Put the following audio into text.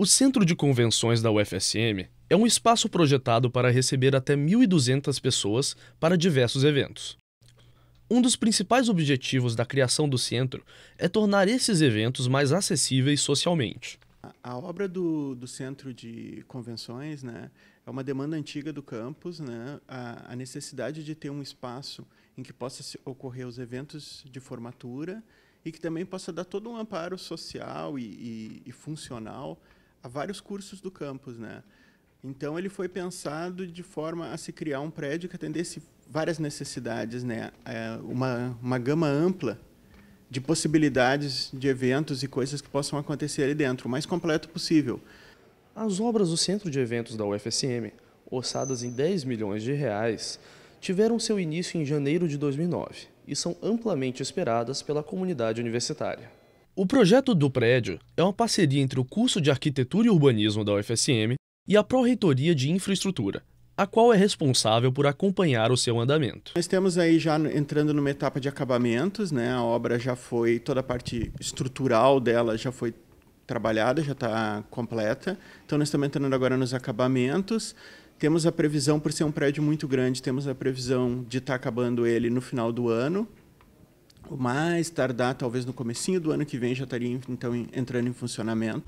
O Centro de Convenções da UFSM é um espaço projetado para receber até 1.200 pessoas para diversos eventos. Um dos principais objetivos da criação do centro é tornar esses eventos mais acessíveis socialmente. A obra do, do Centro de Convenções né, é uma demanda antiga do campus, né, a, a necessidade de ter um espaço em que possa ocorrer os eventos de formatura e que também possa dar todo um amparo social e, e, e funcional a vários cursos do campus, né? Então ele foi pensado de forma a se criar um prédio que atendesse várias necessidades, né? É, uma, uma gama ampla de possibilidades de eventos e coisas que possam acontecer ali dentro, o mais completo possível. As obras do Centro de Eventos da UFSM, orçadas em 10 milhões de reais, tiveram seu início em janeiro de 2009 e são amplamente esperadas pela comunidade universitária. O projeto do prédio é uma parceria entre o curso de Arquitetura e Urbanismo da UFSM e a Pró-Reitoria de Infraestrutura, a qual é responsável por acompanhar o seu andamento. Nós temos aí já entrando numa etapa de acabamentos, né? A obra já foi, toda a parte estrutural dela já foi trabalhada, já está completa. Então nós estamos entrando agora nos acabamentos. Temos a previsão, por ser um prédio muito grande, temos a previsão de estar tá acabando ele no final do ano o mais tardar, talvez no comecinho do ano que vem, já estaria então entrando em funcionamento.